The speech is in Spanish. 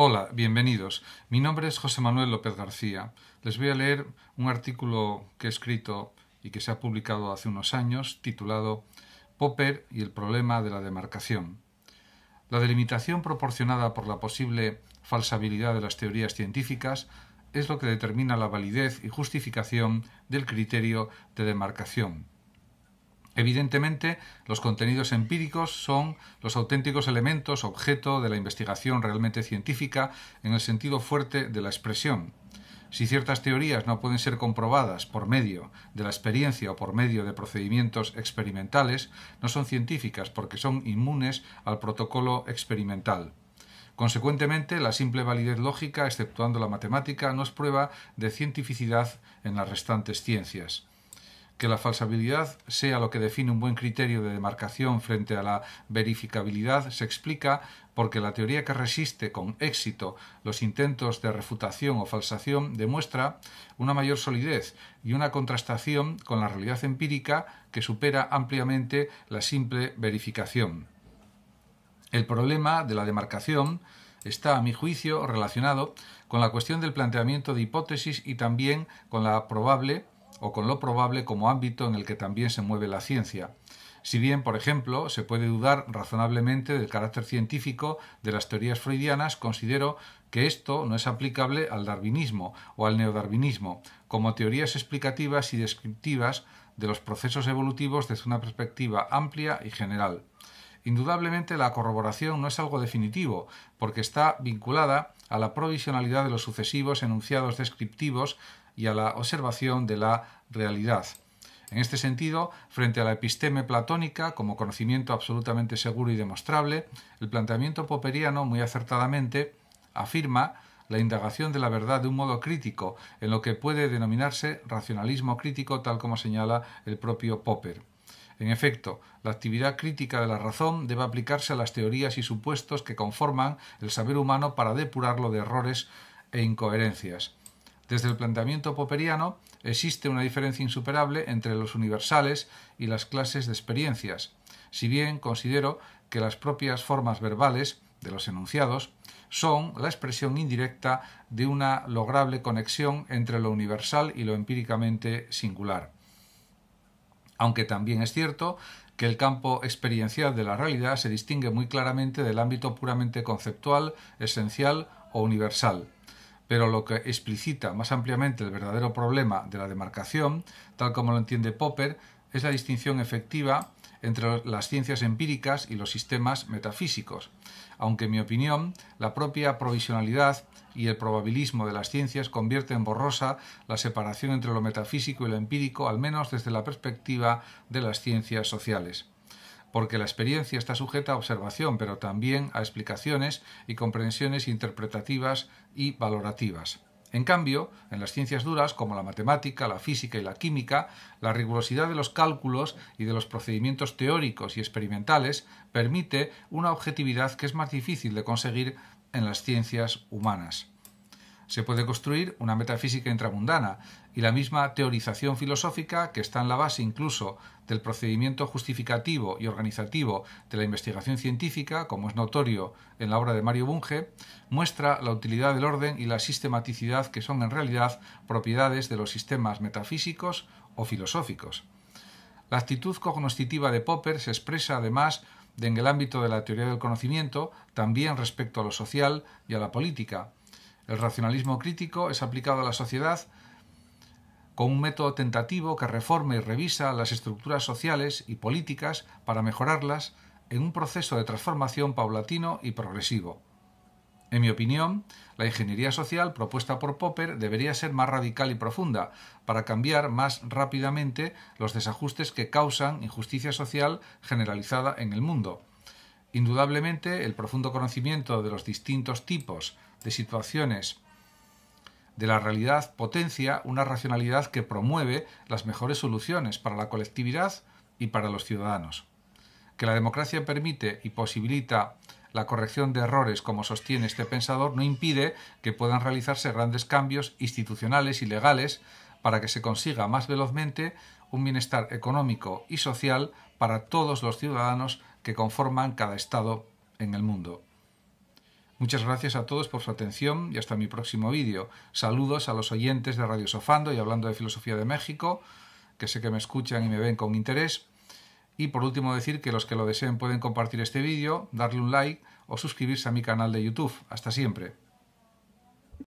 Hola, bienvenidos. Mi nombre es José Manuel López García. Les voy a leer un artículo que he escrito y que se ha publicado hace unos años titulado Popper y el problema de la demarcación. La delimitación proporcionada por la posible falsabilidad de las teorías científicas es lo que determina la validez y justificación del criterio de demarcación Evidentemente, los contenidos empíricos son los auténticos elementos objeto de la investigación realmente científica en el sentido fuerte de la expresión. Si ciertas teorías no pueden ser comprobadas por medio de la experiencia o por medio de procedimientos experimentales, no son científicas porque son inmunes al protocolo experimental. Consecuentemente, la simple validez lógica, exceptuando la matemática, no es prueba de cientificidad en las restantes ciencias que la falsabilidad sea lo que define un buen criterio de demarcación frente a la verificabilidad se explica porque la teoría que resiste con éxito los intentos de refutación o falsación demuestra una mayor solidez y una contrastación con la realidad empírica que supera ampliamente la simple verificación. El problema de la demarcación está, a mi juicio, relacionado con la cuestión del planteamiento de hipótesis y también con la probable o con lo probable como ámbito en el que también se mueve la ciencia. Si bien, por ejemplo, se puede dudar razonablemente del carácter científico de las teorías freudianas, considero que esto no es aplicable al darwinismo o al neodarwinismo, como teorías explicativas y descriptivas de los procesos evolutivos desde una perspectiva amplia y general. Indudablemente la corroboración no es algo definitivo, porque está vinculada a la provisionalidad de los sucesivos enunciados descriptivos y a la observación de la realidad. En este sentido, frente a la episteme platónica como conocimiento absolutamente seguro y demostrable, el planteamiento popperiano, muy acertadamente, afirma la indagación de la verdad de un modo crítico, en lo que puede denominarse racionalismo crítico, tal como señala el propio Popper. En efecto, la actividad crítica de la razón debe aplicarse a las teorías y supuestos que conforman el saber humano para depurarlo de errores e incoherencias. Desde el planteamiento popperiano existe una diferencia insuperable entre los universales y las clases de experiencias, si bien considero que las propias formas verbales de los enunciados son la expresión indirecta de una lograble conexión entre lo universal y lo empíricamente singular. Aunque también es cierto que el campo experiencial de la realidad se distingue muy claramente del ámbito puramente conceptual, esencial o universal pero lo que explicita más ampliamente el verdadero problema de la demarcación, tal como lo entiende Popper, es la distinción efectiva entre las ciencias empíricas y los sistemas metafísicos, aunque en mi opinión la propia provisionalidad y el probabilismo de las ciencias convierte en borrosa la separación entre lo metafísico y lo empírico, al menos desde la perspectiva de las ciencias sociales porque la experiencia está sujeta a observación, pero también a explicaciones y comprensiones interpretativas y valorativas. En cambio, en las ciencias duras, como la matemática, la física y la química, la rigurosidad de los cálculos y de los procedimientos teóricos y experimentales permite una objetividad que es más difícil de conseguir en las ciencias humanas se puede construir una metafísica intramundana y la misma teorización filosófica que está en la base incluso del procedimiento justificativo y organizativo de la investigación científica, como es notorio en la obra de Mario Bunge, muestra la utilidad del orden y la sistematicidad que son en realidad propiedades de los sistemas metafísicos o filosóficos. La actitud cognoscitiva de Popper se expresa además en el ámbito de la teoría del conocimiento, también respecto a lo social y a la política. El racionalismo crítico es aplicado a la sociedad con un método tentativo que reforma y revisa las estructuras sociales y políticas para mejorarlas en un proceso de transformación paulatino y progresivo. En mi opinión, la ingeniería social propuesta por Popper debería ser más radical y profunda, para cambiar más rápidamente los desajustes que causan injusticia social generalizada en el mundo. Indudablemente, el profundo conocimiento de los distintos tipos de situaciones de la realidad potencia una racionalidad que promueve las mejores soluciones para la colectividad y para los ciudadanos. Que la democracia permite y posibilita la corrección de errores, como sostiene este pensador, no impide que puedan realizarse grandes cambios institucionales y legales para que se consiga más velozmente un bienestar económico y social para todos los ciudadanos que conforman cada estado en el mundo. Muchas gracias a todos por su atención y hasta mi próximo vídeo. Saludos a los oyentes de Radio Sofando y hablando de Filosofía de México, que sé que me escuchan y me ven con interés. Y por último decir que los que lo deseen pueden compartir este vídeo, darle un like o suscribirse a mi canal de YouTube. Hasta siempre.